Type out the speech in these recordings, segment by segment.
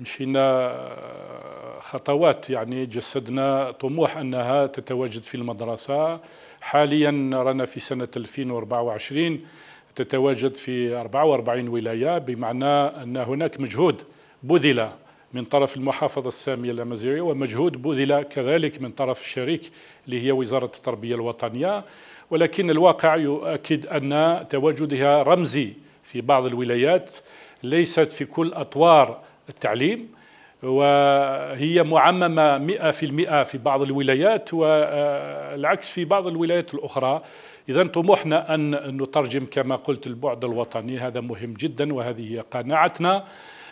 مشينا آه، خطوات يعني جسدنا طموح أنها تتواجد في المدرسة حاليا رانا في سنة 2024 تتواجد في 44 ولاية بمعنى أن هناك مجهود بذل من طرف المحافظة السامية الأمازيغية ومجهود بذل كذلك من طرف الشريك اللي هي وزارة التربية الوطنية ولكن الواقع يؤكد أن تواجدها رمزي في بعض الولايات ليست في كل أطوار التعليم وهي معممة 100% في بعض الولايات والعكس في بعض الولايات الأخرى إذا طموحنا أن نترجم كما قلت البعد الوطني هذا مهم جدا وهذه هي قناعتنا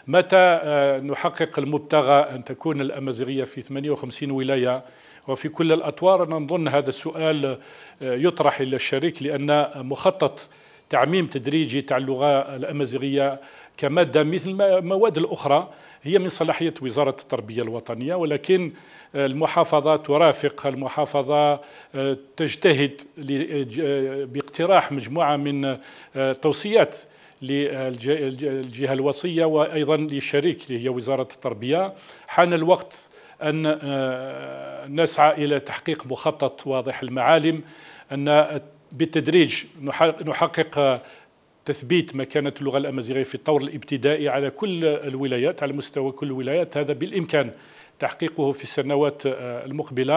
متى آه، نحقق المبتغى أن تكون الأمازيغية في 58 ولاية وفي كل الأطوار نظن هذا السؤال آه، يطرح إلى الشريك لأن مخطط تعميم تدريجي تاع اللغه الامازيغيه كماده مثل المواد الاخرى هي من صلاحيه وزاره التربيه الوطنيه ولكن المحافظه ترافق المحافظه آه، تجتهد آه، باقتراح مجموعه من التوصيات آه، للجهه الوصيه وايضا للشريك اللي هي وزاره التربيه حان الوقت ان نسعى الى تحقيق مخطط واضح المعالم ان بالتدريج نحقق تثبيت مكانة اللغة الأمازيغية في الطور الابتدائي على كل الولايات على مستوى كل الولايات هذا بالإمكان تحقيقه في السنوات المقبلة